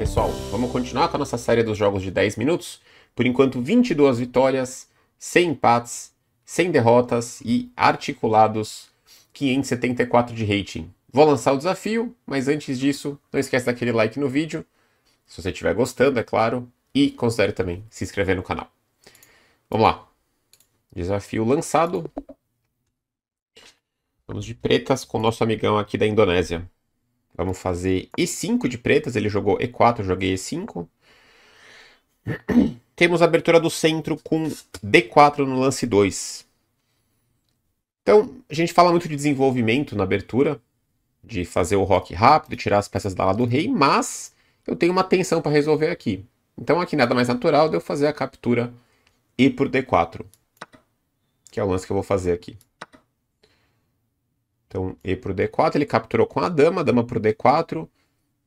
pessoal, vamos continuar com a nossa série dos jogos de 10 minutos. Por enquanto, 22 vitórias, 100 empates, 100 derrotas e articulados 574 de rating. Vou lançar o desafio, mas antes disso, não esquece daquele like no vídeo, se você estiver gostando, é claro, e considere também se inscrever no canal. Vamos lá. Desafio lançado. Vamos de pretas com nosso amigão aqui da Indonésia. Vamos fazer E5 de pretas. Ele jogou E4, eu joguei E5. Temos a abertura do centro com D4 no lance 2. Então, a gente fala muito de desenvolvimento na abertura, de fazer o rock rápido, tirar as peças da ala do rei, mas eu tenho uma tensão para resolver aqui. Então aqui nada mais natural de eu fazer a captura e por D4, que é o lance que eu vou fazer aqui. Então, E para o D4, ele capturou com a dama, dama para o D4.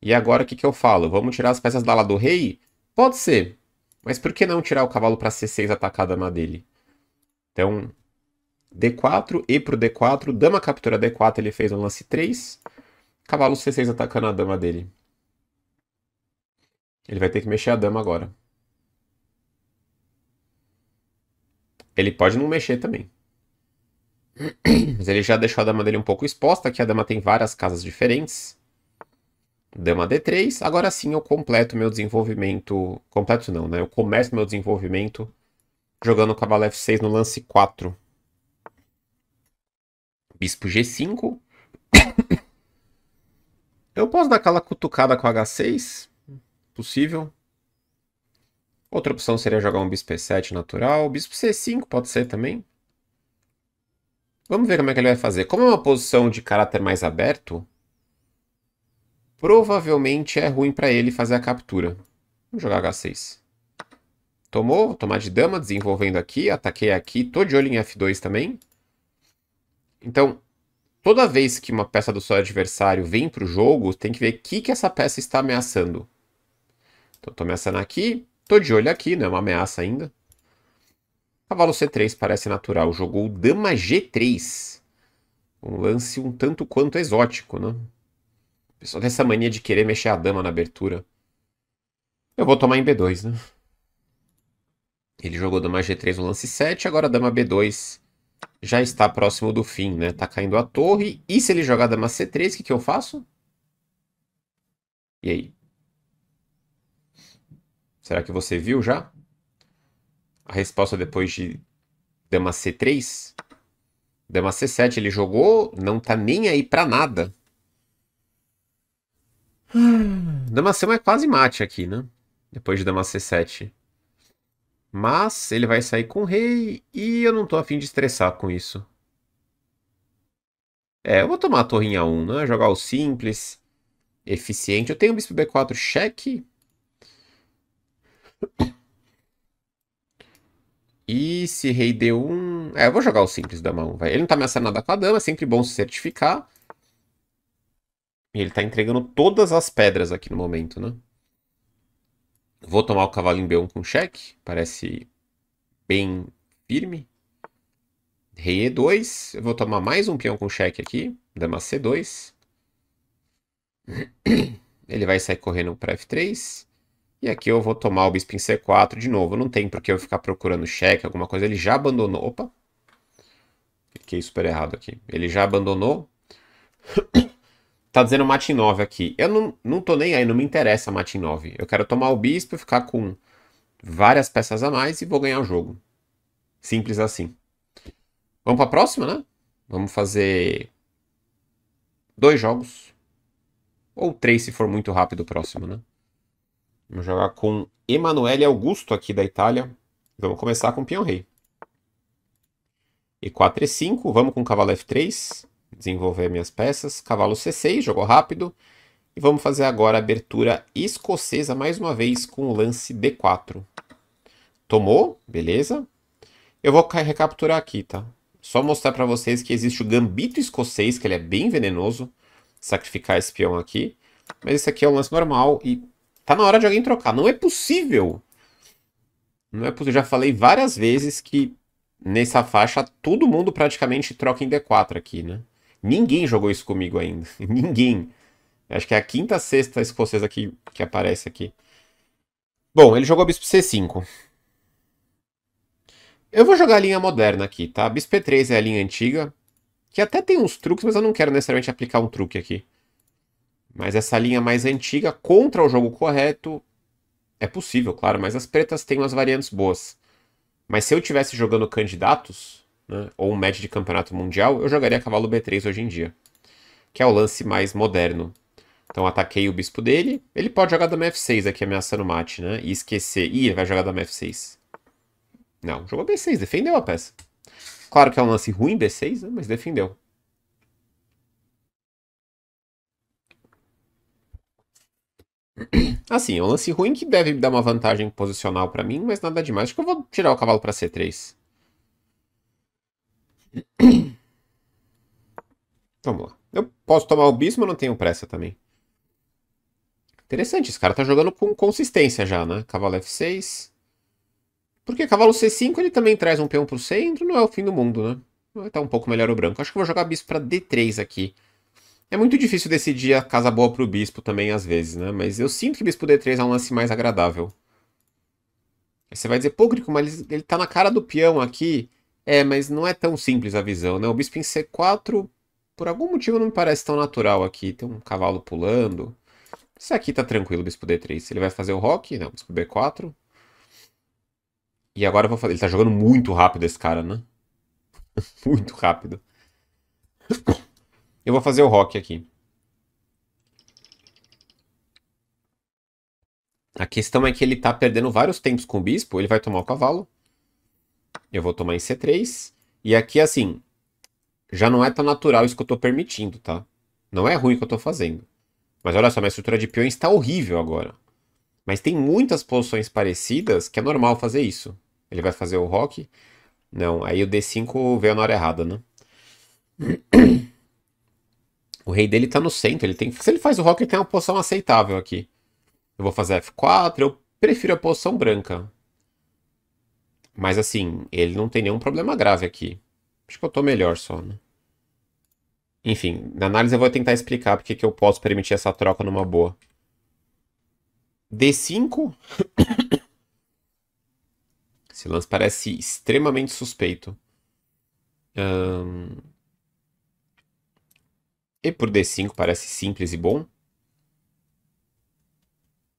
E agora o que, que eu falo? Vamos tirar as peças da lá do rei? Pode ser. Mas por que não tirar o cavalo para C6 atacar a dama dele? Então, D4, E para o D4, dama captura D4, ele fez um lance 3. Cavalo C6 atacando a dama dele. Ele vai ter que mexer a dama agora. Ele pode não mexer também. Mas ele já deixou a dama dele um pouco exposta, que a dama tem várias casas diferentes. Dama D3, agora sim eu completo meu desenvolvimento... Completo não, né? Eu começo meu desenvolvimento jogando cavalo F6 no lance 4. Bispo G5. eu posso dar aquela cutucada com H6? Possível. Outra opção seria jogar um bispo E7 natural. Bispo C5 pode ser também. Vamos ver como é que ele vai fazer. Como é uma posição de caráter mais aberto, provavelmente é ruim para ele fazer a captura. Vamos jogar H6. Tomou, vou tomar de dama, desenvolvendo aqui, ataquei aqui, tô de olho em F2 também. Então, toda vez que uma peça do seu adversário vem pro jogo, tem que ver o que, que essa peça está ameaçando. Então, tô ameaçando aqui, tô de olho aqui, não é uma ameaça ainda. Cavalo C3 parece natural. Jogou dama G3. Um lance um tanto quanto exótico, né? O pessoal tem essa mania de querer mexer a dama na abertura. Eu vou tomar em B2, né? Ele jogou dama G3 no lance 7, agora dama B2 já está próximo do fim, né? Tá caindo a torre. E se ele jogar dama C3, o que, que eu faço? E aí? Será que você viu já? a resposta depois de dama C3. Dama C7 ele jogou, não tá nem aí pra nada. Dama C1 é quase mate aqui, né? Depois de dama C7. Mas ele vai sair com o rei e eu não tô afim de estressar com isso. É, eu vou tomar a torrinha 1, né? Jogar o simples, eficiente. Eu tenho o bispo B4 cheque. E se rei D1... É, eu vou jogar o simples da mão, vai. Ele não tá ameaçando nada com a dama, é sempre bom se certificar. E ele tá entregando todas as pedras aqui no momento, né? Vou tomar o cavalo em B1 com cheque. Parece bem firme. Rei E2. Eu vou tomar mais um peão com cheque aqui. Dama C2. Ele vai sair correndo para F3. E aqui eu vou tomar o bispo em C4 de novo. Não tem porque eu ficar procurando cheque, alguma coisa. Ele já abandonou. Opa! Fiquei super errado aqui. Ele já abandonou. tá dizendo mate em 9 aqui. Eu não, não tô nem aí, não me interessa mate em 9. Eu quero tomar o bispo, ficar com várias peças a mais e vou ganhar o jogo. Simples assim. Vamos para a próxima, né? Vamos fazer dois jogos. Ou três se for muito rápido o próximo, né? Vamos jogar com Emanuele Augusto aqui da Itália. Vamos começar com peão rei. E4, E5, vamos com cavalo F3, desenvolver minhas peças. Cavalo C6, jogou rápido. E vamos fazer agora a abertura escocesa mais uma vez com o lance D4. Tomou, beleza. Eu vou recapturar aqui, tá? Só mostrar para vocês que existe o gambito escocês, que ele é bem venenoso. Sacrificar esse peão aqui. Mas esse aqui é um lance normal e Tá na hora de alguém trocar. Não é possível. Não é possível. Já falei várias vezes que nessa faixa todo mundo praticamente troca em D4 aqui, né? Ninguém jogou isso comigo ainda. Ninguém. Acho que é a quinta, sexta escocesa que, que aparece aqui. Bom, ele jogou bispo C5. Eu vou jogar a linha moderna aqui, tá? Bispo E3 é a linha antiga, que até tem uns truques, mas eu não quero necessariamente aplicar um truque aqui. Mas essa linha mais antiga contra o jogo correto é possível, claro, mas as pretas têm umas variantes boas. Mas se eu tivesse jogando candidatos, né, ou um match de campeonato mundial, eu jogaria cavalo B3 hoje em dia, que é o lance mais moderno. Então ataquei o bispo dele, ele pode jogar da F6 aqui ameaçando o mate, né, e esquecer, ih, ele vai jogar da F6. Não, jogou B6, defendeu a peça. Claro que é um lance ruim B6, né, mas defendeu. Assim, é um lance ruim que deve dar uma vantagem posicional para mim, mas nada demais. Acho que eu vou tirar o cavalo para C3. Vamos lá. Eu posso tomar o bismo, não tenho pressa também. Interessante, esse cara tá jogando com consistência já, né? Cavalo F6. Porque cavalo C5 ele também traz um peão pro centro, não é o fim do mundo, né? Vai estar tá um pouco melhor o branco. Acho que eu vou jogar bispo para D3 aqui. É muito difícil decidir a casa boa pro bispo também, às vezes, né? Mas eu sinto que bispo D3 é um lance mais agradável. Aí você vai dizer, pô, Grico, mas ele tá na cara do peão aqui. É, mas não é tão simples a visão, né? O bispo em C4, por algum motivo, não me parece tão natural aqui. Tem um cavalo pulando. Isso aqui tá tranquilo, bispo D3. Ele vai fazer o rock, não, bispo B4. E agora eu vou fazer. Ele tá jogando muito rápido esse cara, né? muito rápido. Eu vou fazer o rock aqui. A questão é que ele tá perdendo vários tempos com o bispo. Ele vai tomar o cavalo. Eu vou tomar em C3. E aqui, assim, já não é tão natural isso que eu tô permitindo, tá? Não é ruim o que eu tô fazendo. Mas olha só, minha estrutura de peões está horrível agora. Mas tem muitas posições parecidas que é normal fazer isso. Ele vai fazer o rock. Não, aí o D5 veio na hora errada, né? O rei dele tá no centro. Ele tem, se ele faz o rock, ele tem uma poção aceitável aqui. Eu vou fazer F4. Eu prefiro a poção branca. Mas assim, ele não tem nenhum problema grave aqui. Acho que eu tô melhor só, né? Enfim, na análise eu vou tentar explicar porque que eu posso permitir essa troca numa boa. D5. Esse lance parece extremamente suspeito. Um... E por D5 parece simples e bom.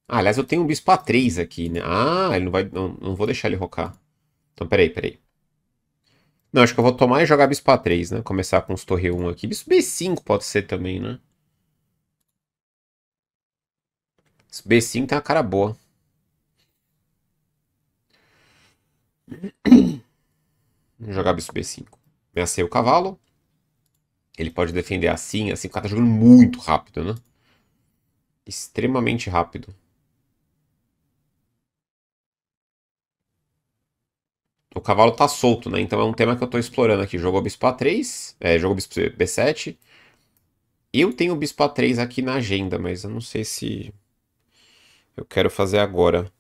Ah, aliás, eu tenho um bispo A3 aqui, né? Ah, ele não vai... Não, não vou deixar ele rocar. Então, peraí, peraí. Não, acho que eu vou tomar e jogar bispo A3, né? Começar com os torre 1 aqui. Bispo B5 pode ser também, né? Esse B5 tem uma cara boa. Vou jogar bispo B5. Ameacei o cavalo. Ele pode defender assim, assim. O cara tá jogando muito rápido, né? Extremamente rápido. O cavalo tá solto, né? Então é um tema que eu tô explorando aqui. Jogou bispo A3, é, jogou bispo B7. Eu tenho bispo A3 aqui na agenda, mas eu não sei se eu quero fazer agora.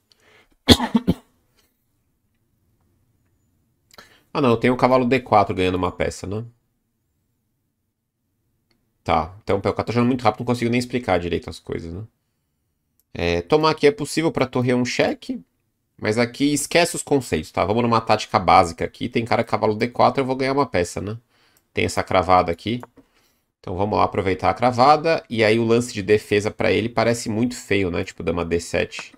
ah não, eu tenho o cavalo D4 ganhando uma peça, né? Tá, então o PLK tá jogando muito rápido, não consigo nem explicar direito as coisas, né? É, tomar aqui é possível para torrear um cheque, mas aqui esquece os conceitos, tá? Vamos numa tática básica aqui. Tem cara cavalo D4, eu vou ganhar uma peça, né? Tem essa cravada aqui. Então vamos lá aproveitar a cravada. E aí o lance de defesa para ele parece muito feio, né? Tipo dama D7.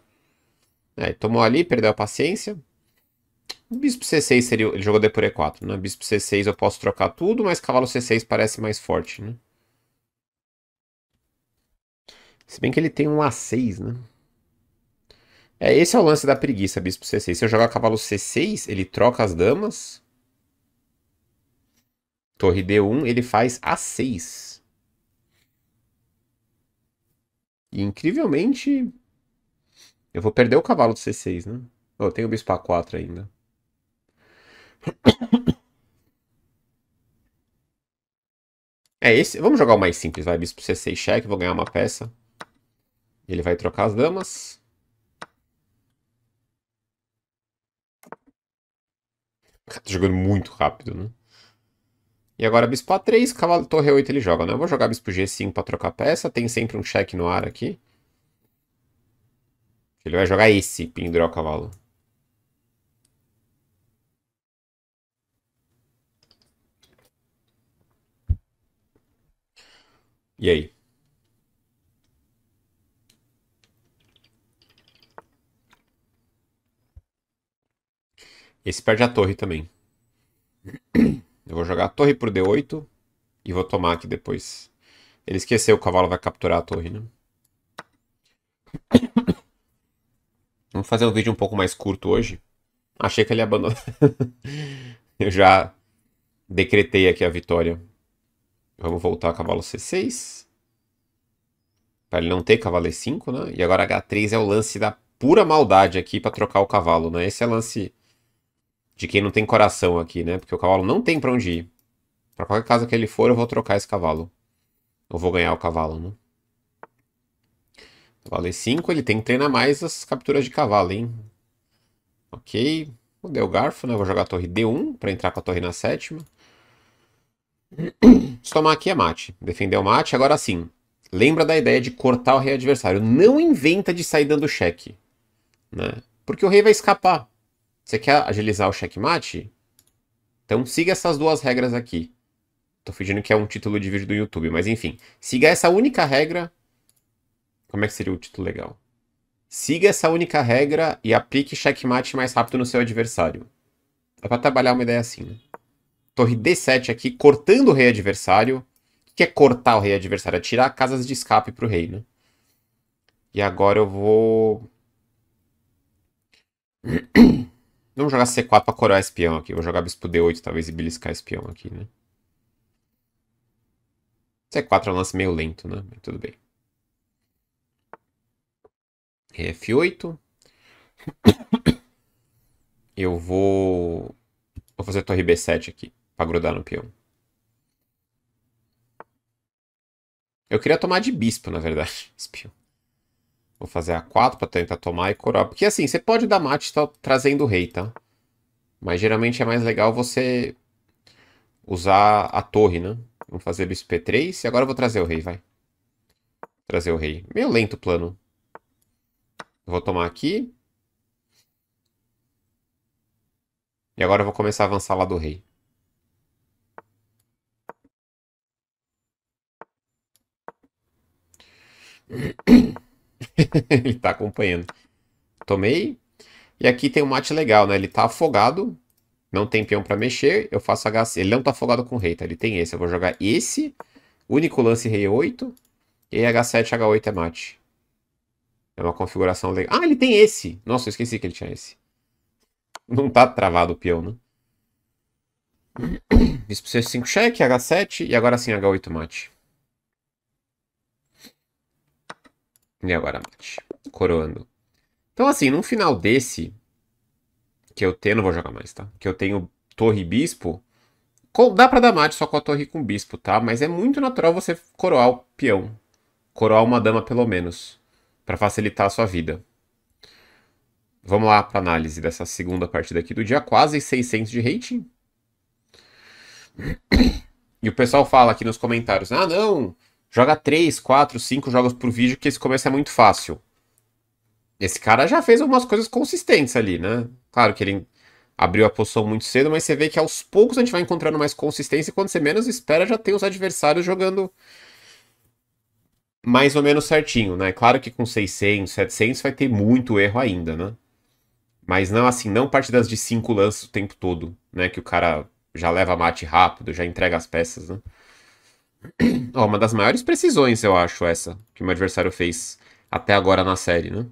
É, tomou ali, perdeu a paciência. Bispo C6 seria... Ele jogou D por E4, né? Bispo C6 eu posso trocar tudo, mas cavalo C6 parece mais forte, né? Se bem que ele tem um A6, né? É, esse é o lance da preguiça, bispo C6. Se eu jogar cavalo C6, ele troca as damas. Torre D1, ele faz A6. E, incrivelmente, eu vou perder o cavalo do C6, né? Eu tenho o bispo A4 ainda. É esse. Vamos jogar o mais simples, vai. Bispo C6 cheque, vou ganhar uma peça. Ele vai trocar as damas. Tá jogando muito rápido, né? E agora bispo A3, cavalo torre 8 ele joga, né? Eu vou jogar bispo G5 para trocar peça. Tem sempre um cheque no ar aqui. Ele vai jogar esse, pendurar o cavalo. E aí? Esse perde a torre também. Eu vou jogar a torre por D8 e vou tomar aqui depois. Ele esqueceu, o cavalo vai capturar a torre, né? Vamos fazer um vídeo um pouco mais curto hoje. Achei que ele abandonou. Eu já decretei aqui a vitória. Vamos voltar a cavalo C6. Para ele não ter cavalo E5, né? E agora H3 é o lance da pura maldade aqui para trocar o cavalo, né? Esse é o lance de quem não tem coração aqui, né? Porque o cavalo não tem pra onde ir. Pra qualquer casa que ele for, eu vou trocar esse cavalo. Eu vou ganhar o cavalo, né? Cavalo E5, ele tem que treinar mais as capturas de cavalo, hein? Ok. Mudei o garfo, né? Vou jogar a torre D1 pra entrar com a torre na sétima. Se tomar aqui é mate. Defender o mate, agora sim. Lembra da ideia de cortar o rei adversário. Não inventa de sair dando cheque. Né? Porque o rei vai escapar. Você quer agilizar o checkmate? Então siga essas duas regras aqui. Tô fingindo que é um título de vídeo do YouTube, mas enfim. Siga essa única regra. Como é que seria o título legal? Siga essa única regra e aplique checkmate mais rápido no seu adversário. Dá pra trabalhar uma ideia assim, né? Torre D7 aqui, cortando o rei adversário. O que é cortar o rei adversário? É tirar casas de escape pro rei, né? E agora eu vou... Não jogar C4 pra coroar espião aqui. Vou jogar bispo D8, talvez, e beliscar espião aqui, né? C4 é um lance meio lento, né? Mas tudo bem. F8. Eu vou... Vou fazer torre B7 aqui, pra grudar no peão. Eu queria tomar de bispo, na verdade, espião. Vou fazer a 4 para tentar tomar e coroar, Porque assim, você pode dar mate tá, trazendo o rei, tá? Mas geralmente é mais legal você usar a torre, né? Vamos fazer bispo P3 e agora eu vou trazer o rei, vai. Trazer o rei. Meio lento o plano. Vou tomar aqui. E agora eu vou começar a avançar lá do rei. ele tá acompanhando. Tomei. E aqui tem um mate legal, né? Ele tá afogado. Não tem peão para mexer. Eu faço HC. Ele não tá afogado com rei, tá? Ele tem esse. Eu vou jogar esse. Único lance rei 8. É e H7, H8 é mate. É uma configuração legal. Ah, ele tem esse. Nossa, eu esqueci que ele tinha esse. Não tá travado o peão, né? Isso precisa de 5 cheque, H7 e agora sim H8 mate. E agora mate. Coroando. Então, assim, num final desse, que eu tenho, não vou jogar mais, tá? Que eu tenho torre e bispo, dá pra dar mate só com a torre e com o bispo, tá? Mas é muito natural você coroar o peão. Coroar uma dama, pelo menos. para facilitar a sua vida. Vamos lá pra análise dessa segunda partida aqui do dia. Quase 600 de rating. E o pessoal fala aqui nos comentários: ah, não, Joga 3, 4, 5 jogos por vídeo que esse começo é muito fácil. Esse cara já fez algumas coisas consistentes ali, né? Claro que ele abriu a posição muito cedo, mas você vê que aos poucos a gente vai encontrando mais consistência e quando você menos espera já tem os adversários jogando mais ou menos certinho, né? Claro que com 600, 700 vai ter muito erro ainda, né? Mas não assim, não partidas de cinco lances o tempo todo, né? Que o cara já leva mate rápido, já entrega as peças, né? ó uma das maiores precisões, eu acho, essa que o meu adversário fez até agora na série, né?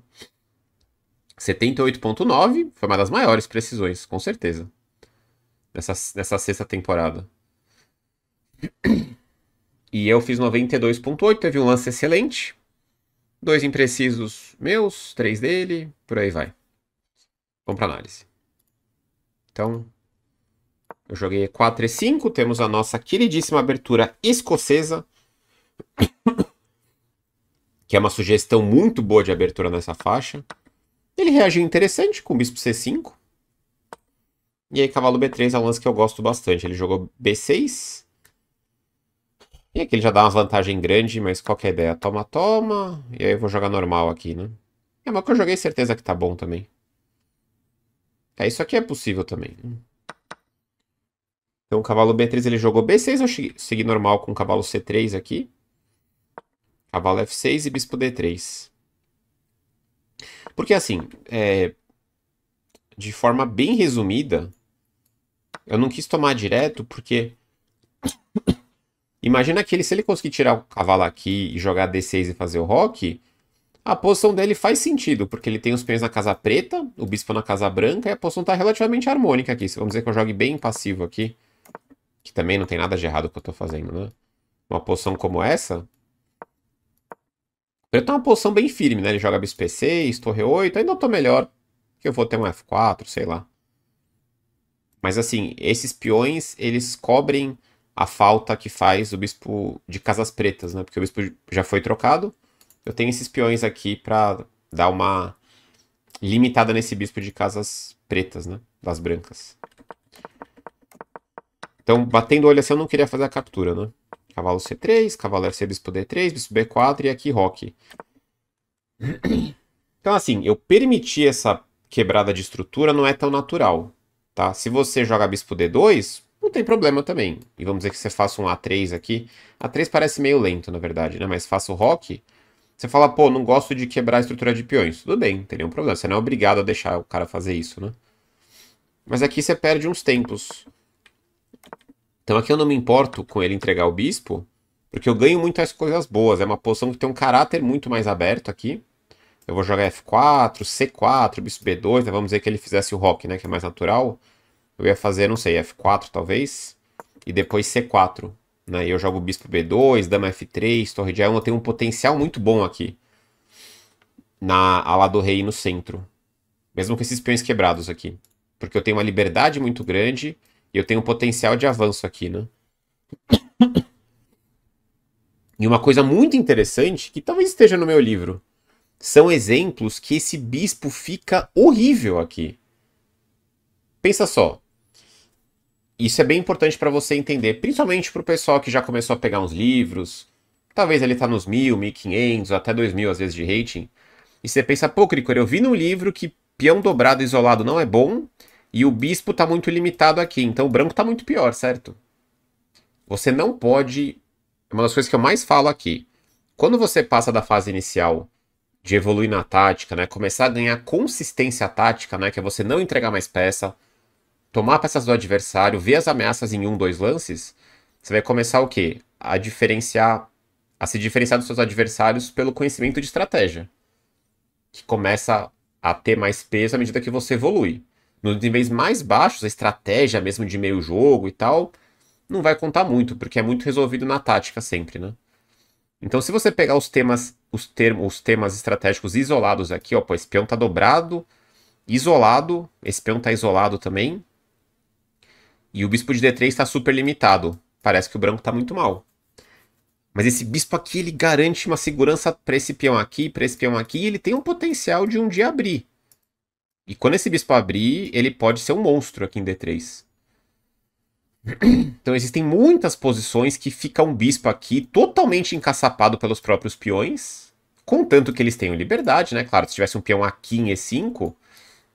78.9 foi uma das maiores precisões, com certeza. Nessa, nessa sexta temporada. E eu fiz 92.8, teve um lance excelente. Dois imprecisos meus, três dele, por aí vai. Vamos para análise. Então, eu joguei 4 e 5, temos a nossa queridíssima abertura escocesa, que é uma sugestão muito boa de abertura nessa faixa. Ele reagiu interessante com o bispo C5. E aí cavalo B3 é um lance que eu gosto bastante. Ele jogou B6. E aqui ele já dá uma vantagem grande, mas qual é a ideia? Toma, toma. E aí eu vou jogar normal aqui, né? É, mas que eu joguei certeza que tá bom também. É, isso aqui é possível também. Então o cavalo B3 ele jogou B6, eu segui normal com o cavalo C3 aqui. Cavalo F6 e bispo D3. Porque assim, é, de forma bem resumida, eu não quis tomar direto porque... Imagina que ele, se ele conseguir tirar o cavalo aqui e jogar D6 e fazer o rock, a posição dele faz sentido, porque ele tem os peões na casa preta, o bispo na casa branca, e a posição está relativamente harmônica aqui. Vamos dizer que eu jogue bem passivo aqui. Que também não tem nada de errado que eu tô fazendo, né? Uma poção como essa. Preto tá uma poção bem firme, né? Ele joga BSP6, torre 8. Ainda eu tô melhor. Que eu vou ter um F4, sei lá. Mas assim, esses peões, eles cobrem a falta que faz o bispo de casas pretas, né? Porque o bispo já foi trocado. Eu tenho esses peões aqui para dar uma limitada nesse bispo de casas pretas, né? Das brancas. Então, batendo o olho assim, eu não queria fazer a captura, né? Cavalo C3, cavalo FC, bispo D3, bispo B4 e aqui roque. Então, assim, eu permitir essa quebrada de estrutura não é tão natural, tá? Se você joga bispo D2, não tem problema também. E vamos dizer que você faça um A3 aqui. A3 parece meio lento, na verdade, né? Mas faça o roque, você fala, pô, não gosto de quebrar a estrutura de peões. Tudo bem, não tem nenhum problema. Você não é obrigado a deixar o cara fazer isso, né? Mas aqui você perde uns tempos. Então aqui eu não me importo com ele entregar o bispo, porque eu ganho muitas coisas boas. É uma posição que tem um caráter muito mais aberto aqui. Eu vou jogar F4, C4, bispo B2, né? vamos dizer que ele fizesse o rock, né, que é mais natural. Eu ia fazer, não sei, F4 talvez, e depois C4. Né? E eu jogo bispo B2, dama F3, torre de A1, eu tenho um potencial muito bom aqui. Na ala do rei no centro. Mesmo com esses peões quebrados aqui. Porque eu tenho uma liberdade muito grande eu tenho um potencial de avanço aqui, né? E uma coisa muito interessante, que talvez esteja no meu livro, são exemplos que esse bispo fica horrível aqui. Pensa só. Isso é bem importante para você entender, principalmente para o pessoal que já começou a pegar uns livros. Talvez ele tá nos mil, mil quinhentos, até dois mil às vezes de rating. E você pensa, pô, Cricor, eu vi num livro que peão dobrado isolado não é bom, e o bispo está muito limitado aqui, então o branco está muito pior, certo? Você não pode. É uma das coisas que eu mais falo aqui. Quando você passa da fase inicial de evoluir na tática, né? Começar a ganhar consistência tática, né? Que é você não entregar mais peça, tomar peças do adversário, ver as ameaças em um, dois lances, você vai começar o quê? A diferenciar, a se diferenciar dos seus adversários pelo conhecimento de estratégia, que começa a ter mais peso à medida que você evolui. Nos níveis mais baixos, a estratégia mesmo de meio jogo e tal, não vai contar muito, porque é muito resolvido na tática sempre, né? Então, se você pegar os temas, os termos, os temas estratégicos isolados aqui, ó, pô, peão tá dobrado, isolado, esse peão tá isolado também. E o bispo de D3 está super limitado. Parece que o branco tá muito mal. Mas esse bispo aqui, ele garante uma segurança para esse peão aqui, para esse peão aqui, e ele tem um potencial de um dia abrir. E quando esse bispo abrir, ele pode ser um monstro aqui em D3. Então existem muitas posições que fica um bispo aqui totalmente encaçapado pelos próprios peões, contanto que eles tenham liberdade, né? Claro, se tivesse um peão aqui em E5,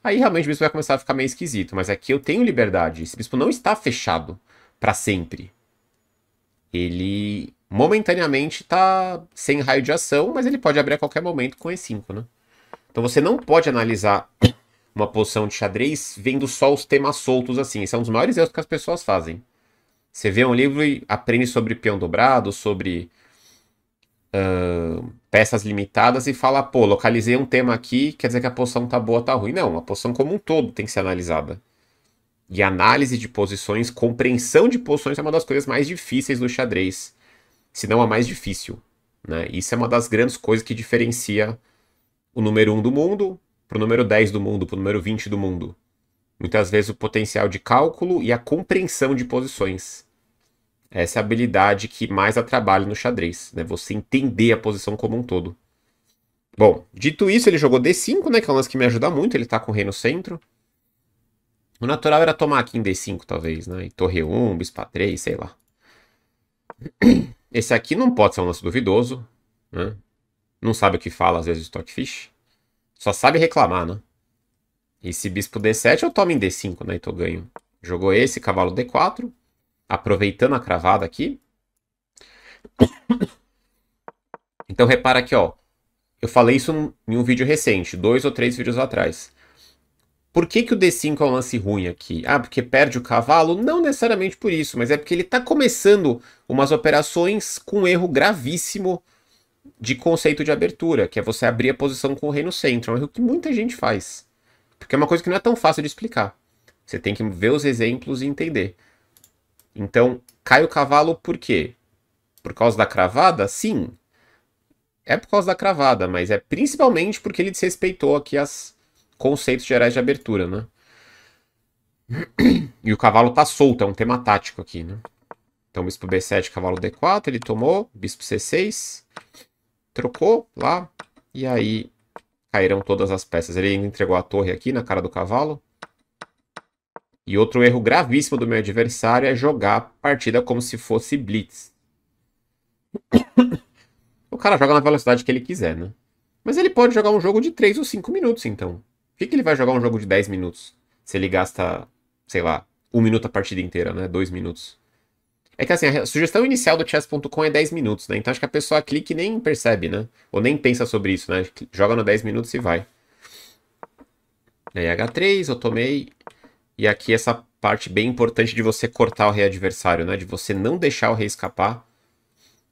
aí realmente o bispo vai começar a ficar meio esquisito, mas aqui eu tenho liberdade. Esse bispo não está fechado para sempre. Ele momentaneamente está sem raio de ação, mas ele pode abrir a qualquer momento com E5, né? Então você não pode analisar uma posição de xadrez vendo só os temas soltos assim. são é um dos maiores erros que as pessoas fazem. Você vê um livro e aprende sobre peão dobrado, sobre uh, peças limitadas e fala, pô, localizei um tema aqui, quer dizer que a posição tá boa, tá ruim. Não, a posição como um todo tem que ser analisada. E análise de posições, compreensão de posições é uma das coisas mais difíceis do xadrez, se não a mais difícil. Né? Isso é uma das grandes coisas que diferencia o número um do mundo pro número 10 do mundo, pro número 20 do mundo. Muitas vezes o potencial de cálculo e a compreensão de posições. Essa é a habilidade que mais a trabalha no xadrez, né? Você entender a posição como um todo. Bom, dito isso, ele jogou D5, né? Que é um lance que me ajuda muito, ele está com o rei no centro. O natural era tomar aqui em D5, talvez, né? E torre 1, bispa 3, sei lá. Esse aqui não pode ser um lance duvidoso, né? Não sabe o que fala, às vezes, o Stockfish. Só sabe reclamar, né? E se bispo D7, eu tomo em D5, né? E tô ganho. Jogou esse, cavalo D4. Aproveitando a cravada aqui. Então repara aqui, ó. Eu falei isso em um vídeo recente, dois ou três vídeos atrás. Por que, que o D5 é um lance ruim aqui? Ah, porque perde o cavalo? Não necessariamente por isso, mas é porque ele está começando umas operações com um erro gravíssimo de conceito de abertura, que é você abrir a posição com o rei no centro. É um erro que muita gente faz. Porque é uma coisa que não é tão fácil de explicar. Você tem que ver os exemplos e entender. Então, cai o cavalo por quê? Por causa da cravada? Sim. É por causa da cravada, mas é principalmente porque ele desrespeitou aqui as conceitos gerais de abertura, né? E o cavalo tá solto, é um tema tático aqui, né? Então, bispo B7, cavalo D4, ele tomou, bispo C6, trocou lá, e aí caíram todas as peças. Ele entregou a torre aqui na cara do cavalo. E outro erro gravíssimo do meu adversário é jogar a partida como se fosse blitz. o cara joga na velocidade que ele quiser, né? Mas ele pode jogar um jogo de 3 ou 5 minutos, então. Por que, que ele vai jogar um jogo de 10 minutos? Se ele gasta, sei lá, um minuto a partida inteira, né? Dois minutos. É que assim, a sugestão inicial do chess.com é 10 minutos, né? Então acho que a pessoa clica e nem percebe, né? Ou nem pensa sobre isso, né? Joga no 10 minutos e vai. Aí H3, eu tomei. E aqui essa parte bem importante de você cortar o rei adversário, né? De você não deixar o rei escapar.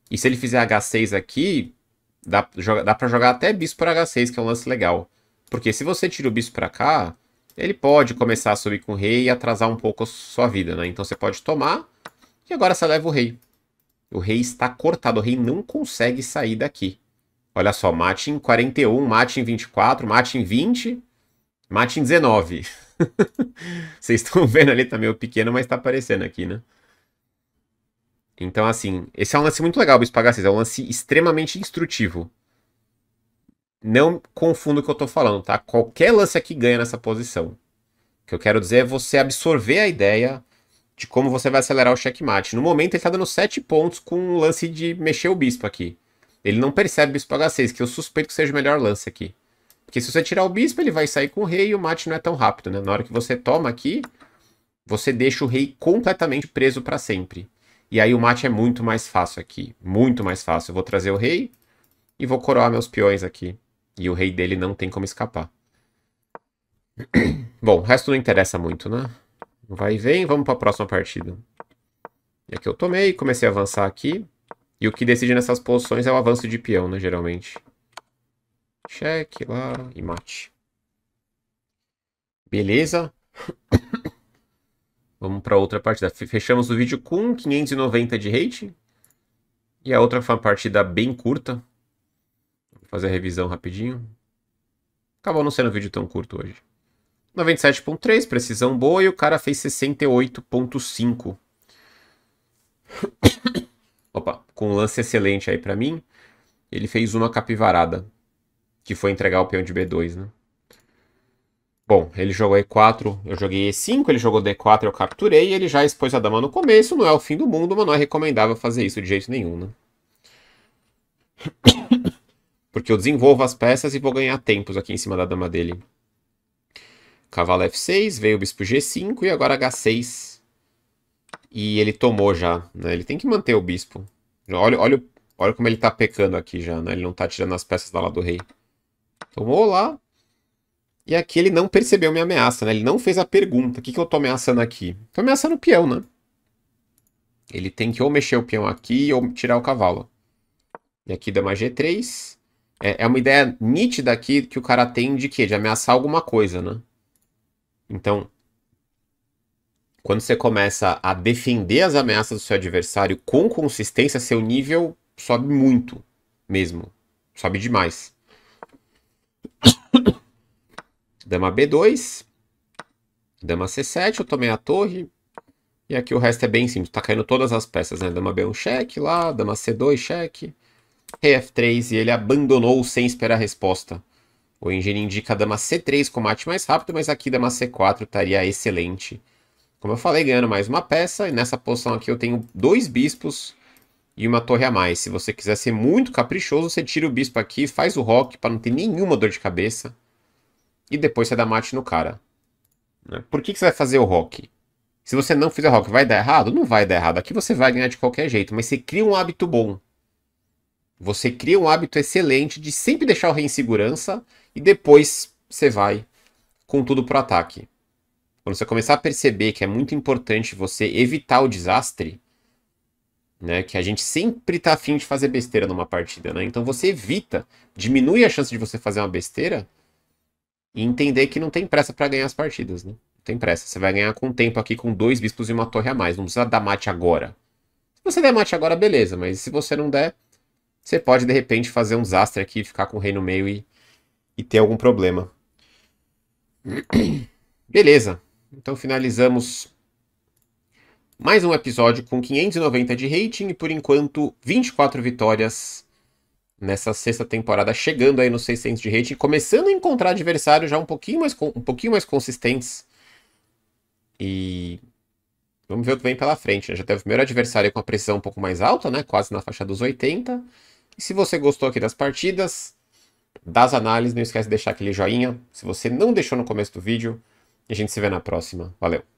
E se ele fizer H6 aqui, dá, joga, dá pra jogar até bispo para H6, que é um lance legal. Porque se você tira o bispo pra cá, ele pode começar a subir com o rei e atrasar um pouco a sua vida, né? Então você pode tomar e agora você leva o rei. O rei está cortado, o rei não consegue sair daqui. Olha só, mate em 41, mate em 24, mate em 20, mate em 19. Vocês estão vendo ali, tá meio pequeno, mas tá aparecendo aqui, né? Então, assim, esse é um lance muito legal, Bispo H6. É um lance extremamente instrutivo. Não confunda o que eu tô falando, tá? Qualquer lance aqui ganha nessa posição. O que eu quero dizer é você absorver a ideia, de como você vai acelerar o checkmate. No momento ele está dando 7 pontos com o lance de mexer o bispo aqui. Ele não percebe o bispo H6, que eu suspeito que seja o melhor lance aqui. Porque se você tirar o bispo, ele vai sair com o rei e o mate não é tão rápido, né? Na hora que você toma aqui, você deixa o rei completamente preso para sempre. E aí o mate é muito mais fácil aqui. Muito mais fácil. Eu vou trazer o rei e vou coroar meus peões aqui. E o rei dele não tem como escapar. Bom, o resto não interessa muito, né? Vai e vem, vamos para a próxima partida. E aqui eu tomei, comecei a avançar aqui. E o que decide nessas posições é o avanço de peão, né, geralmente. Cheque lá e mate. Beleza. Vamos para outra partida. Fechamos o vídeo com 590 de rating. E a outra foi uma partida bem curta. Vou fazer a revisão rapidinho. Acabou não sendo um vídeo tão curto hoje. 97.3, precisão boa, e o cara fez 68.5. Opa, com um lance excelente aí para mim. Ele fez uma capivarada, que foi entregar o peão de B2, né? Bom, ele jogou E4, eu joguei E5, ele jogou D4, eu capturei, ele já expôs a dama no começo, não é o fim do mundo, mas não é recomendável fazer isso de jeito nenhum, né? Porque eu desenvolvo as peças e vou ganhar tempos aqui em cima da dama dele. Cavalo F6, veio o bispo G5 e agora H6. E ele tomou já, né? Ele tem que manter o bispo. Olha, olha, olha como ele tá pecando aqui já, né? Ele não tá tirando as peças da lá do rei. Tomou lá. E aqui ele não percebeu minha ameaça, né? Ele não fez a pergunta. O que, que eu tô ameaçando aqui? Tô ameaçando o peão, né? Ele tem que ou mexer o peão aqui ou tirar o cavalo. E aqui dama G3. É, é uma ideia nítida aqui que o cara tem de quê? De ameaçar alguma coisa, né? Então, quando você começa a defender as ameaças do seu adversário com consistência, seu nível sobe muito mesmo. Sobe demais. Dama B2. Dama C7, eu tomei a torre. E aqui o resto é bem simples. Tá caindo todas as peças, né? Dama B1, cheque lá. Dama C2, cheque. Rei F3 e ele abandonou sem esperar a resposta. O engenho indica a dama C3 mate mais rápido, mas aqui dama C4 estaria excelente. Como eu falei, ganhando mais uma peça, e nessa posição aqui eu tenho dois bispos e uma torre a mais. Se você quiser ser muito caprichoso, você tira o bispo aqui, faz o rock para não ter nenhuma dor de cabeça. E depois você dá mate no cara. Né? Por que, que você vai fazer o rock? Se você não fizer rock, vai dar errado? Não vai dar errado. Aqui você vai ganhar de qualquer jeito, mas você cria um hábito bom. Você cria um hábito excelente de sempre deixar o rei em segurança e depois você vai com tudo para ataque. Quando você começar a perceber que é muito importante você evitar o desastre, né? Que a gente sempre tá afim de fazer besteira numa partida, né? Então você evita, diminui a chance de você fazer uma besteira e entender que não tem pressa para ganhar as partidas, né? Não tem pressa. Você vai ganhar com o tempo aqui com dois bispos e uma torre a mais. Não precisa dar mate agora. Se você der mate agora, beleza. Mas se você não der, você pode de repente fazer um desastre aqui, ficar com o rei no meio e e ter algum problema. Beleza. Então finalizamos mais um episódio com 590 de rating e por enquanto 24 vitórias nessa sexta temporada, chegando aí nos 600 de rating, começando a encontrar adversários já um pouquinho mais, um pouquinho mais consistentes. E vamos ver o que vem pela frente. Né? Já teve o primeiro adversário com a pressão um pouco mais alta, né? quase na faixa dos 80. E se você gostou aqui das partidas, das análises. Não esquece de deixar aquele joinha se você não deixou no começo do vídeo. E a gente se vê na próxima. Valeu!